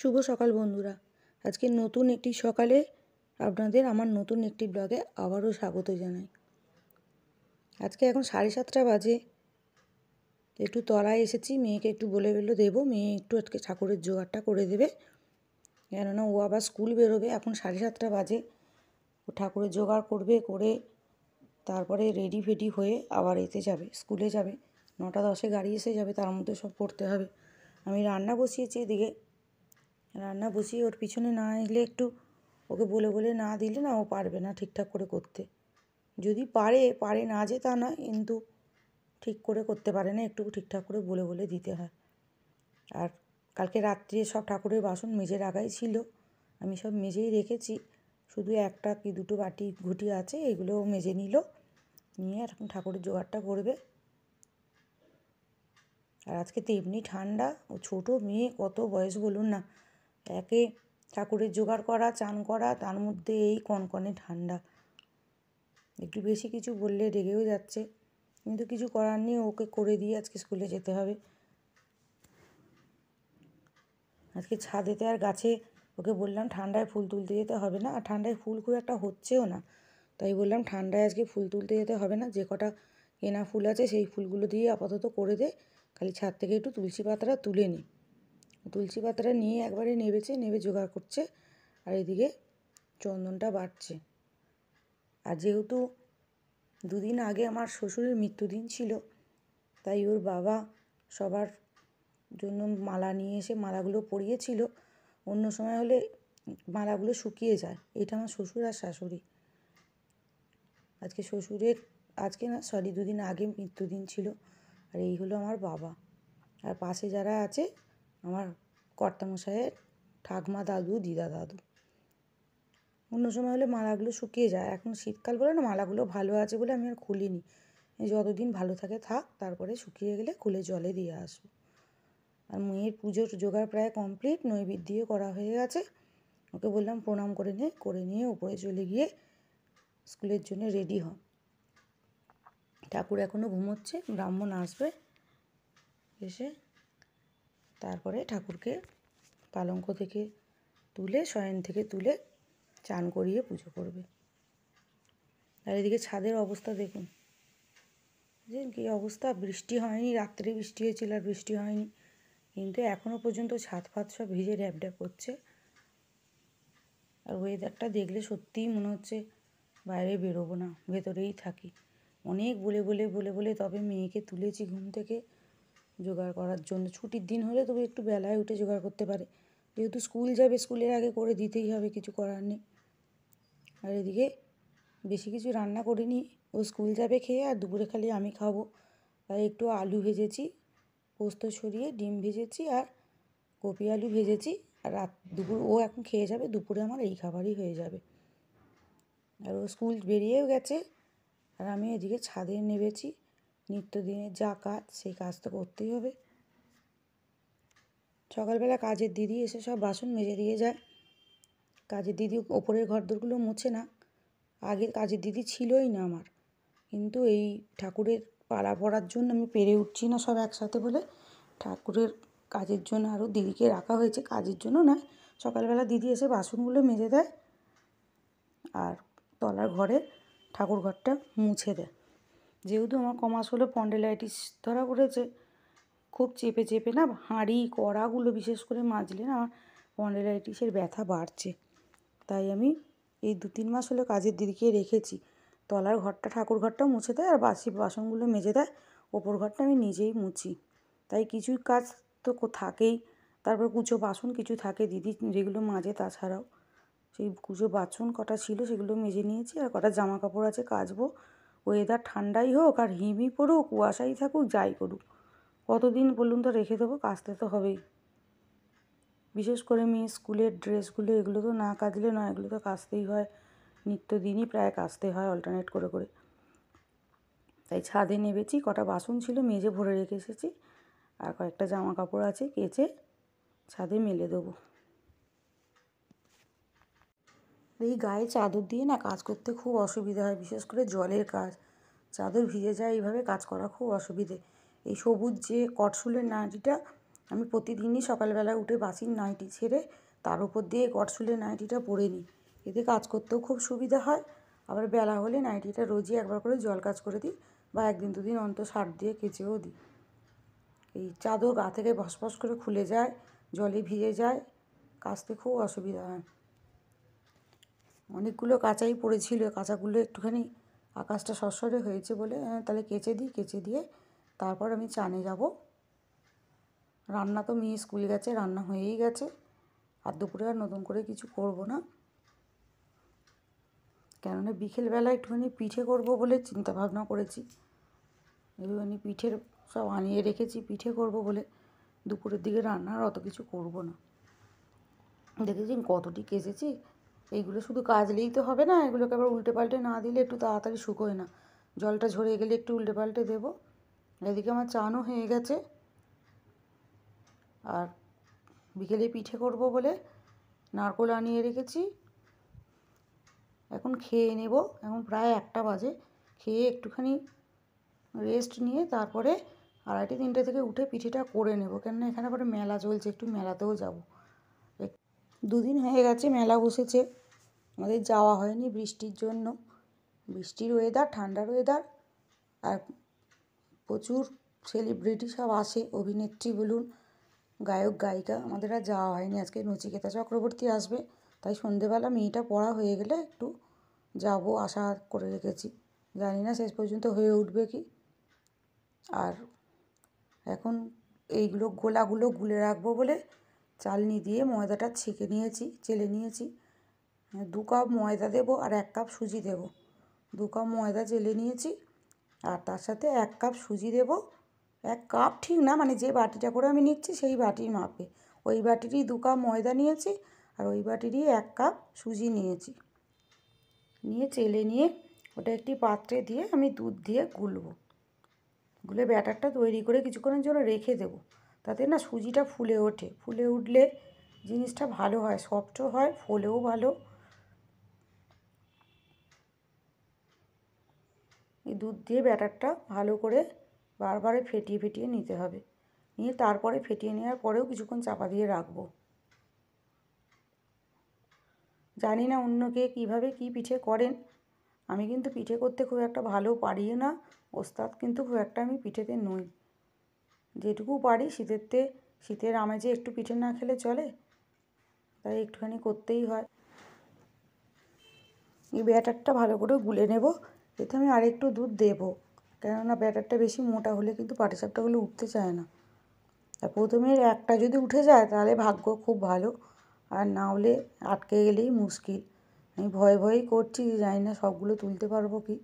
শুভ সকাল বন্ধুরা আজকে নতুন একটি সকালে আপনাদের আমার নতুন একটি ব্লগে আবারও স্বাগত জানাই আজকে এখন সাড়ে সাতটা বাজে একটু তলায় এসেছি মেয়েকে একটু বলে বেলো দেবো মেয়ে একটু আজকে ঠাকুরের জোগাড়টা করে দেবে কেননা ও আবার স্কুল বেরোবে এখন সাড়ে সাতটা বাজে ও ঠাকুরের জোগাড় করবে করে তারপরে রেডি ফেডি হয়ে আবার এতে যাবে স্কুলে যাবে নটা দশে গাড়ি এসে যাবে তার মধ্যে সব করতে হবে আমি রান্না বসিয়েছি এদিকে রান্না বসিয়ে ওর পিছনে না এলে একটু ওকে বলে বলে না দিলে না ও পারবে না ঠিকঠাক করে করতে যদি পারে পারে না যে তা নয় কিন্তু ঠিক করে করতে পারে না একটু ঠিকঠাক করে বলে বলে দিতে হয় আর কালকে রাত্রে সব ঠাকুরের বাসন মেজে রাখাই ছিল আমি সব মেজেই রেখেছি শুধু একটা কি দুটো বাটি ঘুটি আছে এগুলো মেজে নিল নিয়ে এখন ঠাকুরের জোগাড়টা করবে আর আজকে তো এমনি ঠান্ডা ও ছোটো মেয়ে কত বয়স বলুন না একে ঠাকুরের জোগাড় করা চান করা তার মধ্যে এই কনকনে ঠান্ডা একটু বেশি কিছু বললে রেগেও যাচ্ছে কিন্তু কিছু করার নেই ওকে করে দিয়ে আজকে স্কুলে যেতে হবে আজকে ছাদেতে আর গাছে ওকে বললাম ঠান্ডায় ফুল তুলতে যেতে হবে না আর ঠান্ডায় ফুল খুব একটা হচ্ছেও না তাই বললাম ঠান্ডায় আজকে ফুল তুলতে যেতে হবে না যে কটা কেনা ফুল আছে সেই ফুলগুলো দিয়ে আপাতত করে দে খালি ছাদ থেকে একটু তুলসী পাতাটা তুলে নিই তুলসী পাতাটা নিয়ে একবারে নেবেছে নেবে জোগাড় করছে আর এদিকে চন্দনটা বাড়ছে আর যেহেতু দুদিন আগে আমার শ্বশুরের মৃত্যুদিন ছিল তাই ওর বাবা সবার জন্য মালা নিয়ে এসে মালাগুলো পরিয়েছিল অন্য সময় হলে মালাগুলো শুকিয়ে যায় এটা আমার শ্বশুর আর শাশুড়ি আজকে শ্বশুরের আজকে না সরি দুদিন আগে মৃত্যুদিন ছিল আর এই হলো আমার বাবা আর পাশে যারা আছে আমার কর্তামশাইয়ের ঠাকমা দাদু দিদা দাদু অন্য সময় হলে মালাগুলো শুকিয়ে যায় এখন শীতকাল বলে না মালাগুলো ভালো আছে বলে আমি আর খুলিনি যতদিন ভালো থাকে থাক তারপরে শুকিয়ে গেলে খুলে জলে দিয়ে আসবো আর মেয়ের পুজোর জোগাড় প্রায় কমপ্লিট দিয়ে করা হয়ে গেছে ওকে বললাম প্রণাম করে নে করে নিয়ে উপরে চলে গিয়ে স্কুলের জন্য রেডি হ ঠাকুর এখনও ঘুমোচ্ছে ব্রাহ্মণ আসবে এসে তারপরে ঠাকুরকে পালঙ্ক থেকে তুলে শয়ন থেকে তুলে চান করিয়ে পুজো করবে আর এদিকে ছাদের অবস্থা দেখুন বুঝলেন কী অবস্থা বৃষ্টি হয়নি রাত্রে বৃষ্টি হয়েছিল আর বৃষ্টি হয়নি কিন্তু এখনও পর্যন্ত ছাদ ফাত সব ভিজে ড্যাপ করছে আর ওয়েদারটা দেখলে সত্যিই মনে হচ্ছে বাইরে বেরোবো না ভেতরেই থাকি অনেক বলে বলে বলে বলে তবে মেয়েকে তুলেছি ঘুম থেকে জোগাড় করার জন্য ছুটির দিন হলে তবু একটু বেলায় উঠে জোগাড় করতে পারে যেহেতু স্কুল যাবে স্কুলের আগে করে দিতেই হবে কিছু করার নেই আর এদিকে বেশি কিছু রান্না করিনি ও স্কুল যাবে খেয়ে আর দুপুরে খালি আমি খাবো তাই একটু আলু ভেজেছি পোস্ত ছড়িয়ে ডিম ভেজেছি আর কপি আলু ভেজেছি আর রাত দুপুর ও এখন খেয়ে যাবে দুপুরে আমার এই খাবারই হয়ে যাবে আর ও স্কুল বেরিয়েও গেছে আর আমি এদিকে ছাদে নেবেছি নিত্যদিনের যা কাজ সেই কাজ তো করতেই হবে সকালবেলা কাজের দিদি এসে সব বাসন মেজে দিয়ে যায় কাজের দিদি ওপরের ঘরদোরগুলো মুছে না আগে কাজের দিদি ছিলই না আমার কিন্তু এই ঠাকুরের পাড়া পড়ার জন্য আমি পেরে উঠছি না সব একসাথে বলে ঠাকুরের কাজের জন্য আরও দিদিকে রাখা হয়েছে কাজের জন্য না সকালবেলা দিদি এসে বাসনগুলো মেজে দেয় আর তলার ঘরে ঠাকুর ঘরটা মুছে দেয় যেহেতু আমার কমাস হলো পন্ডেলাইটিস ধরা পড়েছে খুব চেপে চেপে না হাঁড়ি কড়াগুলো বিশেষ করে মাজলে না আমার পন্ডেলাইটিসের ব্যথা বাড়ছে তাই আমি এই দু তিন মাস হলো কাজের দিদিকে রেখেছি তলার ঘরটা ঠাকুর ঘরটা মুছে দেয় আর বাসি বাসনগুলো মেজে দেয় ওপর ঘরটা আমি নিজেই মুছি তাই কিছু কাজ তো থাকেই তারপর কুচো বাসন কিছু থাকে দিদি যেগুলো মাজে তাছাড়াও সেই কুচো বাসন কটা ছিল সেগুলো মেজে নিয়েছি আর কটা জামা কাপড় আছে কাচবো ওয়েদার ঠান্ডাই হোক আর হিমই পড়ুক কুয়াশাই থাকুক যাই করুক কতদিন বলুন তো রেখে দেবো কাচতে তো হবেই বিশেষ করে মেয়ে স্কুলের ড্রেসগুলো এগুলো তো না কাচলে নয় এগুলো তো কাচতেই হয় নিত্যদিনই প্রায় কাচতে হয় অল্টারনেট করে করে তাই ছাদে নেবেছি কটা বাসন ছিল মেজে ভরে রেখে এসেছি আর কয়েকটা জামা কাপড় আছে কেচে ছাদে মেলে দেবো এই গায়ে চাদর দিয়ে না কাজ করতে খুব অসুবিধা হয় বিশেষ করে জলের কাজ চাদর ভিজে যায় এইভাবে কাজ করা খুব অসুবিধে এই সবুজ যে কটসুলের নাইটিটা আমি প্রতিদিনই সকালবেলা উঠে বাসির নাইটি ছেড়ে তার উপর দিয়ে কটসুলের নাইটিটা পরে নিই এতে কাজ করতেও খুব সুবিধা হয় আবার বেলা হলে নাইটিটা রোজই একবার করে জল কাজ করে দিই বা একদিন দুদিন অন্ত সার দিয়ে কেচেও দিই এই চাদর গা থেকে ভসফস করে খুলে যায় জলে ভিজে যায় কাচতে খুব অসুবিধা হয় অনেকগুলো কাঁচাই পড়েছিল কাঁচাগুলো একটুখানি আকাশটা সসরে হয়েছে বলে তাহলে কেচে দিই কেচে দিয়ে তারপর আমি চানে যাব রান্না তো মেয়ে স্কুল গেছে রান্না হয়েই গেছে আর দুপুরে আর নতুন করে কিছু করব না কেননা বিকেলবেলা একটুখানি পিঠে করব বলে চিন্তা ভাবনা করেছি একটুখানি পিঠের সব আনিয়ে রেখেছি পিঠে করব বলে দুপুরের দিকে রান্না আর অত কিছু করব না দেখেছি কতটি কেচেছি এইগুলো শুধু কাজলেই তো হবে না এগুলোকে আবার উল্টে পাল্টে না দিলে একটু তাড়াতাড়ি শুকোয় না জলটা ঝরে গেলে একটু উল্টে পাল্টে দেবো এদিকে আমার চানও হয়ে গেছে আর বিকেলে পিঠে করব বলে নারকোল আনিয়ে রেখেছি এখন খেয়ে নেব এখন প্রায় একটা বাজে খেয়ে একটুখানি রেস্ট নিয়ে তারপরে আড়াইটে তিনটে থেকে উঠে পিঠেটা করে নেব কেননা এখানে আবার মেলা চলছে একটু মেলাতেও যাব দুদিন হয়ে গেছে মেলা বসেছে আমাদের যাওয়া হয়নি বৃষ্টির জন্য বৃষ্টির ওয়েদার ঠান্ডার ওয়েদার আর প্রচুর সেলিব্রিটি সব আসে অভিনেত্রী বলুন গায়ক গায়িকা আমাদের আর যাওয়া হয়নি আজকে নচিকেতা চক্রবর্তী আসবে তাই সন্ধেবেলা মেয়েটা পড়া হয়ে গেলে একটু যাব আশা করে রেখেছি জানি না শেষ পর্যন্ত হয়ে উঠবে কি আর এখন এইগুলো গোলাগুলো গুলে রাখবো বলে চালনি দিয়ে ময়দাটা ছেঁকে নিয়েছি চেলে নিয়েছি মানে দু কাপ ময়দা দেবো আর এক কাপ সুজি দেবো দু কাপ ময়দা জেলে নিয়েছি আর তার সাথে এক কাপ সুজি দেবো এক কাপ ঠিক না মানে যে বাটিটা করে আমি নিচ্ছি সেই বাটির মাপে ওই বাটিরই দু কাপ ময়দা নিয়েছি আর ওই বাটিরই এক কাপ সুজি নিয়েছি নিয়ে চেলে নিয়ে ওটা একটি পাত্রে দিয়ে আমি দুধ দিয়ে গুলব গুলে ব্যাটারটা তৈরি করে কিছুক্ষণের জন্য রেখে দেব তাতে না সুজিটা ফুলে ওঠে ফুলে উঠলে জিনিসটা ভালো হয় সফটও হয় ফোলেও ভালো এই দুধ দিয়ে ব্যাটারটা ভালো করে বারবারে ফেটিয়ে ফেটিয়ে নিতে হবে নিয়ে তারপরে ফেটিয়ে নেওয়ার পরেও কিছুক্ষণ চাপা দিয়ে রাখব জানি না অন্য কে কীভাবে কী পিঠে করেন আমি কিন্তু পিঠে করতে খুব একটা ভালো পারিও না ওস্তাদ কিন্তু খুব একটা আমি পিঠেতে নই যেটুকু পারি শীতেরতে শীতের আমেজে একটু পিঠে না খেলে চলে তাই একটুখানি করতেই হয় এই ব্যাটারটা ভালো করে গুলে নেব এতে আমি আরেকটু দুধ দেবো কেননা ব্যাটারটা বেশি মোটা হলে কিন্তু পাটিসাপটাগুলো উঠতে চায় না আর প্রথমের একটা যদি উঠে যায় তাহলে ভাগ্য খুব ভালো আর না হলে আটকে গেলেই মুশকিল আমি ভয়ে ভয়েই করছি জানি না সবগুলো তুলতে পারবো কি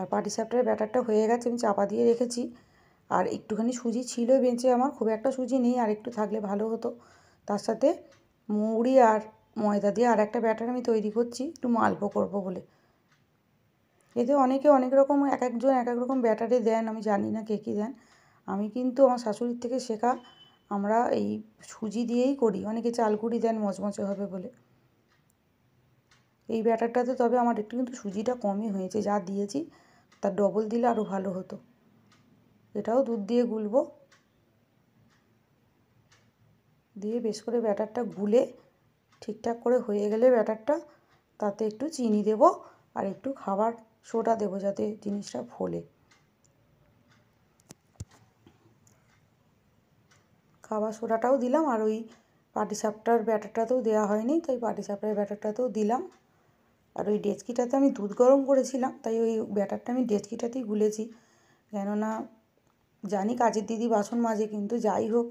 আর পাটিসাপটার ব্যাটারটা হয়ে গেছে আমি চাপা দিয়ে রেখেছি আর একটুখানি সুজি ছিল বেঁচে আমার খুব একটা সুজি নেই আর একটু থাকলে ভালো হতো তার সাথে মুড়ি আর ময়দা দিয়ে আর একটা ব্যাটার আমি তৈরি করছি একটু মালপো করবো বলে এতে অনেকে অনেক রকম এক একজন এক এক রকম ব্যাটারি দেন আমি জানি না কে কী দেন আমি কিন্তু আমার শাশুড়ির থেকে শেখা আমরা এই সুজি দিয়েই করি অনেকে চালকুড়ি দেন মচমচে হবে বলে এই ব্যাটারটাতে তবে আমার একটু কিন্তু সুজিটা কমই হয়েছে যা দিয়েছি তার ডবল দিলে আরও ভালো হতো এটাও দুধ দিয়ে গুলবো দিয়ে বেশ করে ব্যাটারটা গুলে ঠিকঠাক করে হয়ে গেলে ব্যাটারটা তাতে একটু চিনি দেব আর একটু খাবার শোটা দেবো যাতে জিনিসটা ফোলে খাবার সোডাটাও দিলাম আর ওই পাটিসাপটার ব্যাটারটাতেও দেওয়া হয়নি তাই পাটিসাপটার ব্যাটারটাতেও দিলাম আর ওই ডেচকিটাতে আমি দুধ গরম করেছিলাম তাই ওই ব্যাটারটা আমি ডেচকিটাতেই গুলেছি কেননা জানি কাজের দিদি বাসন মাজে কিন্তু যাই হোক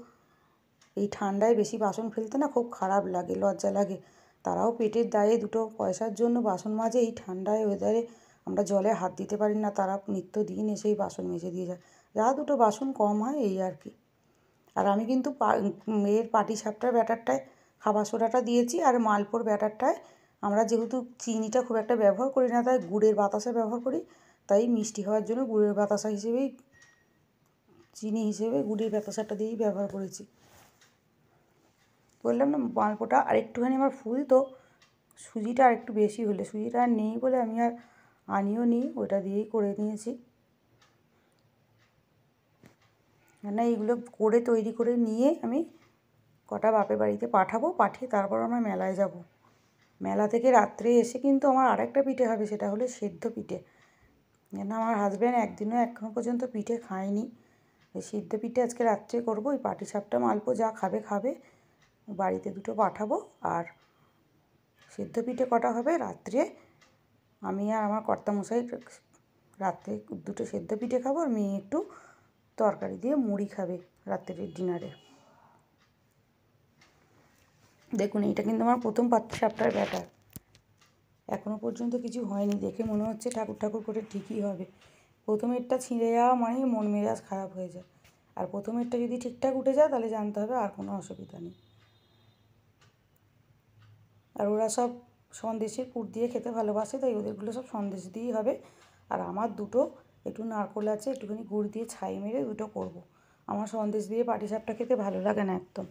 এই ঠান্ডায় বেশি বাসন ফেলতে না খুব খারাপ লাগে লজ্জা লাগে তারাও পেটের দায়ে দুটো পয়সার জন্য বাসন মাজে এই ঠান্ডায় ওয়েদারে আমরা জলে হাত দিতে পারি না তারা নিত্য দিন এসেই বাসন মেজে দিয়ে যায় যা দুটো বাসন কম হয় এই আর কি আর আমি কিন্তু এর পাটি সাপটার ব্যাটারটায় খাবার সোডাটা দিয়েছি আর মালপোর ব্যাটারটায় আমরা যেহেতু চিনিটা খুব একটা ব্যবহার করি না তাই গুড়ের বাতাসা ব্যবহার করি তাই মিষ্টি হওয়ার জন্য গুড়ের বাতাসা হিসেবেই চিনি হিসেবে গুড়ের বাতাসাটা দিয়েই ব্যবহার করেছি বললাম না মালপোটা আর একটুখানি আমার ফুল তো সুজিটা আরেকটু বেশি হলে সুজিটা আর নেই বলে আমি আর আনিও নি ওটা দিয়েই করে নিয়েছি না এইগুলো করে তৈরি করে নিয়ে আমি কটা বাপের বাড়িতে পাঠাবো পাঠিয়ে তারপর আমরা মেলায় যাব। মেলা থেকে রাত্রে এসে কিন্তু আমার আরেকটা পিঠে হবে সেটা হলো সেদ্ধ পিঠে কেন আমার হাজব্যান্ড একদিনও এখনও পর্যন্ত পিঠে খায়নি ওই সিদ্ধ পিঠে আজকে রাত্রে করবো ওই পাটি সাপটা মালপো যা খাবে খাবে বাড়িতে দুটো পাঠাবো আর সিদ্ধ পিঠে কটা হবে রাত্রে আমি আর আমার কর্তামশাই রাত্রে দুটো সেদ্ধ পিঠে খাবো আর মেয়ে একটু তরকারি দিয়ে মুড়ি খাবে রাত্রের ডিনারে দেখুন এটা কিন্তু আমার প্রথম পাত্র সাপটার ব্যাটার এখনও পর্যন্ত কিছু হয়নি দেখে মনে হচ্ছে ঠাকুর ঠাকুর করে ঠিকই হবে প্রথমেরটা ছিঁড়ে যাওয়া মানে মন মেজাজ খারাপ হয়ে যায় আর প্রথমেরটা যদি ঠিকঠাক উঠে যায় তাহলে জানতে হবে আর কোনো অসুবিধা নেই আর ওরা সব সন্দেশের পুর দিয়ে খেতে ভালোবাসে তাই ওদেরগুলো সব সন্দেশ দিয়েই হবে আর আমার দুটো একটু নারকোল আছে একটুখানি গুড় দিয়ে ছাই মেরে দুটো করব। আমার সন্দেশ দিয়ে পাটিসাপটা খেতে ভালো লাগে না একদম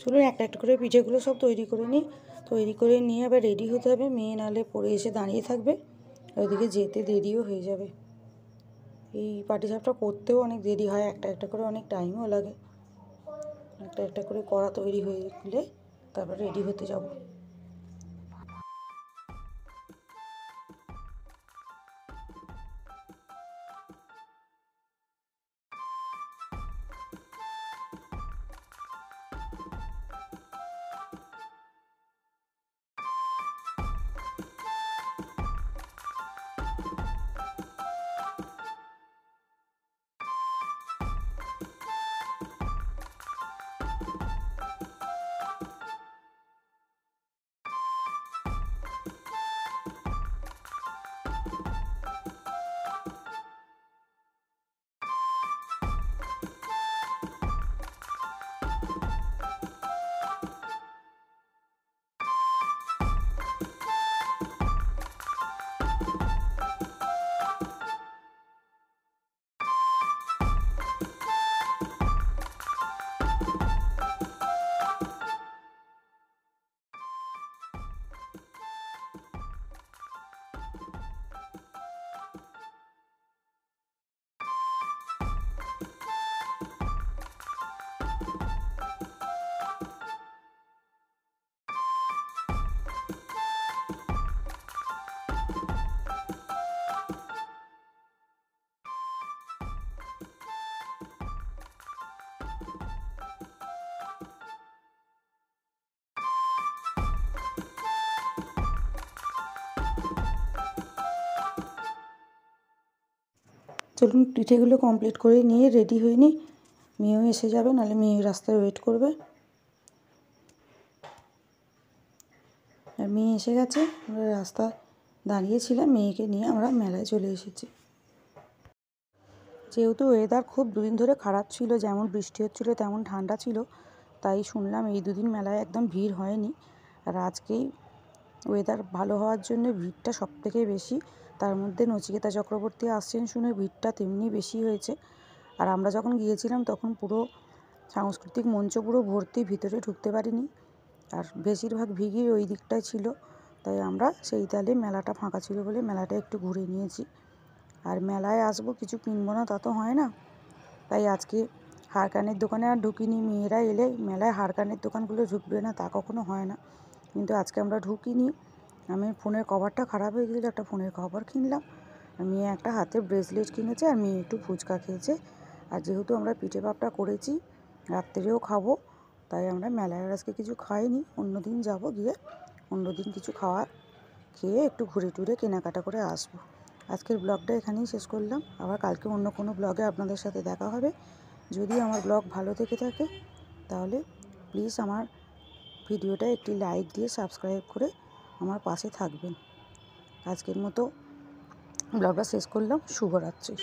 চলুন একটা একটা করে পিঠেগুলো সব তৈরি করে নিই তৈরি করে নিয়ে আবার রেডি হতে হবে মেয়ে নালে পরে এসে দাঁড়িয়ে থাকবে ওইদিকে যেতে দেরিও হয়ে যাবে এই পাটিসাপটা করতেও অনেক দেরি হয় একটা একটা করে অনেক টাইমও লাগে একটা একটা করে কড়া তৈরি হয়ে গেলে তারপর রেডি হতে যাবো চলুন পিঠেগুলো কমপ্লিট করে নিয়ে রেডি হয়ে নিই মেয়েও এসে যাবে নাহলে মেয়ে রাস্তায় ওয়েট করবে আর মেয়ে এসে গেছে আমরা রাস্তা দাঁড়িয়েছিলাম মেয়েকে নিয়ে আমরা মেলায় চলে এসেছি যেহেতু ওয়েদার খুব দুদিন ধরে খারাপ ছিল যেমন বৃষ্টি হচ্ছিল তেমন ঠান্ডা ছিল তাই শুনলাম এই দুদিন মেলায় একদম ভিড় হয়নি আর আজকেই ওয়েদার ভালো হওয়ার জন্য ভিড়টা সবথেকে বেশি তার মধ্যে নচিকেতা চক্রবর্তী আসছেন শুনে ভিড়টা তেমনি বেশি হয়েছে আর আমরা যখন গিয়েছিলাম তখন পুরো সাংস্কৃতিক মঞ্চ পুরো ভর্তি ভিতরে ঢুকতে পারিনি আর বেশিরভাগ ভিগির ওই দিকটায় ছিল তাই আমরা সেই তালে মেলাটা ফাঁকা ছিল বলে মেলাটা একটু ঘুরে নিয়েছি আর মেলায় আসবো কিছু কিনবো না তা তো হয় না তাই আজকে হারকানের দোকানে আর ঢুকিনি মেয়েরা এলে মেলায় হারকানের দোকানগুলো ঢুকবে না তা কখনো হয় না কিন্তু আজকে আমরা ঢুকিনি আমি ফোনের কভারটা খারাপ হয়ে গেছিলো একটা ফোনের কভার কিনলাম মেয়ে একটা হাতে ব্রেসলেট কিনেছে আর মেয়ে একটু ফুচকা খেয়েছে আর যেহেতু আমরা পিঠে পাপটা করেছি রাত্রেও খাবো তাই আমরা মেলায় আজকে কিছু খাইনি অন্য দিন যাবো গিয়ে অন্য দিন কিছু খাওয়ার খেয়ে একটু ঘুরে টুরে কেনাকাটা করে আসবো আজকের ব্লগটা এখানেই শেষ করলাম আবার কালকে অন্য কোনো ব্লগে আপনাদের সাথে দেখা হবে যদি আমার ব্লগ ভালো থেকে থাকে তাহলে প্লিজ আমার ভিডিওটা একটি লাইক দিয়ে সাবস্ক্রাইব করে আমার পাশে থাকবেন আজকের মতো ব্লগটা শেষ করলাম শুভরাত্রি